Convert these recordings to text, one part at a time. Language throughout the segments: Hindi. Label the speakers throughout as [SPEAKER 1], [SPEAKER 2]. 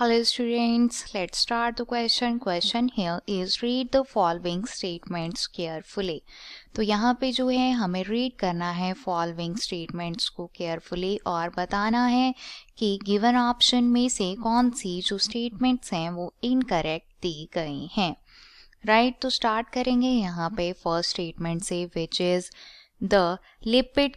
[SPEAKER 1] Hello students let start the question. Question here is read the following statements carefully. तो यहाँ पे जो है हमें रीड करना है फॉलोइंग स्टेटमेंट्स को केयरफुली और बताना है कि गिवन ऑप्शन में से कौन सी जो स्टेटमेंट्स हैं वो इनकरेक्ट दी गई हैं राइट right? तो स्टार्ट करेंगे यहाँ पे फर्स्ट स्टेटमेंट से which is the lipid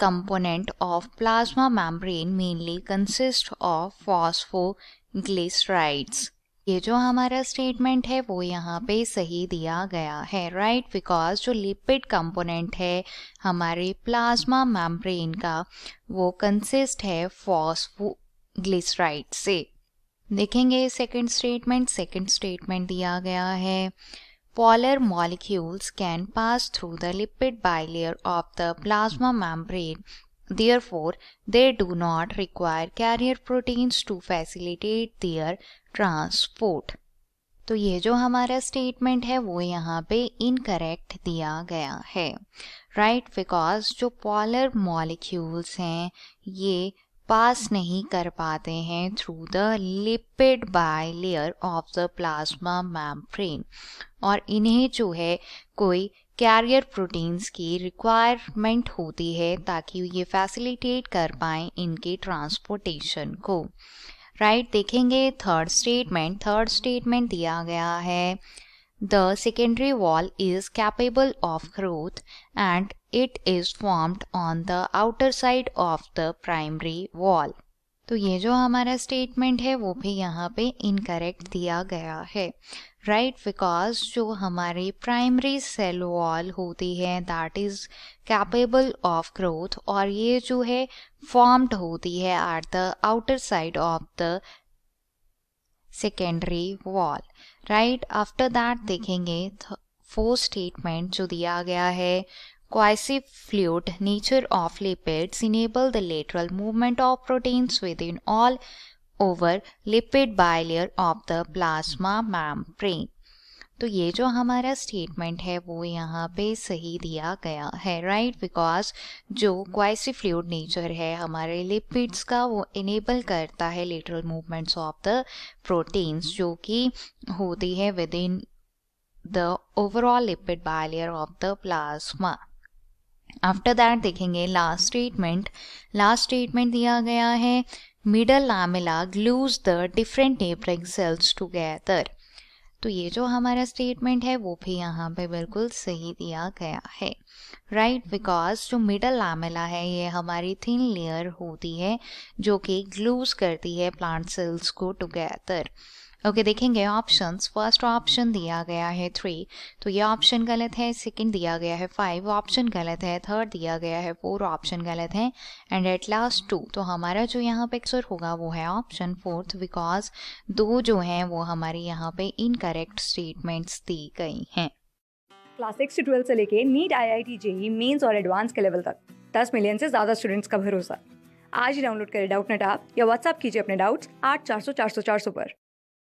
[SPEAKER 1] component of plasma membrane mainly consist of phosphoglycerides ये जो हमारा स्टेटमेंट है वो यहाँ पे सही दिया गया है राइट right? बिकॉज जो लिपिड कंपोनेंट है हमारे प्लाज्मा मैम्ब्रेन का वो कंसिस्ट है फॉस्फो ग्लिसराइड से देखेंगे सेकंड स्टेटमेंट सेकंड स्टेटमेंट दिया गया है polar molecules can pass through the lipid bilayer of the plasma membrane Therefore, they do not require carrier proteins to facilitate their transport. तो ये जो हमारा स्टेटमेंट है वो यहाँ पे इनकरेक्ट दिया गया है राइट right? बिकॉज जो पॉलर मॉलिक्यूल्स हैं ये पास नहीं कर पाते हैं through the lipid bilayer of the plasma membrane और इन्हें जो है कोई कैरियर प्रोटीन्स की रिक्वायरमेंट होती है ताकि ये फैसिलिटेट कर पाए इनके ट्रांसपोर्टेशन को राइट right, देखेंगे थर्ड स्टेटमेंट थर्ड स्टेटमेंट दिया गया है the secondary wall is capable of growth and it is formed on the outer side of the primary wall तो ये जो हमारा स्टेटमेंट है वो भी यहाँ पे इनकरेक्ट दिया गया है राइट right? बिकॉज जो हमारी प्राइमरी सेल वॉल होती है that is capable of growth और ये जो है फॉर्म्ड होती है at the outer side of the secondary wall right after that देखेंगे फोर्थ स्टेटमेंट जो दिया गया है Quasi-fluid nature of lipids enable the lateral movement of proteins within all over lipid bilayer of the plasma membrane. तो ये जो हमारा स्टेटमेंट है वो यहाँ पे सही दिया गया है राइट right? बिकॉज जो क्वाइसी फ्लूड नेचर है हमारे लिपिड्स का वो इनेबल करता है lateral movements of the proteins जो कि होती है within the overall lipid bilayer of the plasma after that देखेंगे लास्ट स्टेटमेंट लास्ट स्टेटमेंट दिया गया है middle lamella glues the different neighbouring cells together तो ये जो हमारा स्टेटमेंट है वो भी यहाँ पे बिल्कुल सही दिया गया है राइट right? बिकॉज जो मिडल लामिला है ये हमारी थिन लेयर होती है जो कि ग्लूज करती है प्लांट सेल्स को टुगेदर ओके okay, देखेंगे ऑप्शंस फर्स्ट ऑप्शन दिया गया है थ्री तो ये ऑप्शन गलत है सेकंड दिया गया है फाइव ऑप्शन गलत है थर्ड दिया गया है फोर ऑप्शन गलत है एंड एट लास्ट टू तो हमारा जो यहाँ पे एक्सर होगा वो है ऑप्शन फोर्थ बिकॉज दो जो हैं वो हमारे यहाँ पे इनकरेक्ट स्टेटमेंट्स दी गई हैं
[SPEAKER 2] क्लास सिक्स से ट्वेल्थ से लेके NEET I I T JEE mains और एडवांस के लेवल तक दस मिलियन से ज़्यादा स्टूडेंट्स का भरोसा आज ही डाउनलोड करें डाउट नेट आप या व्हाट्सअप कीजिए अपने डाउट्स आठ चार सौ चार सौ चार सौ पर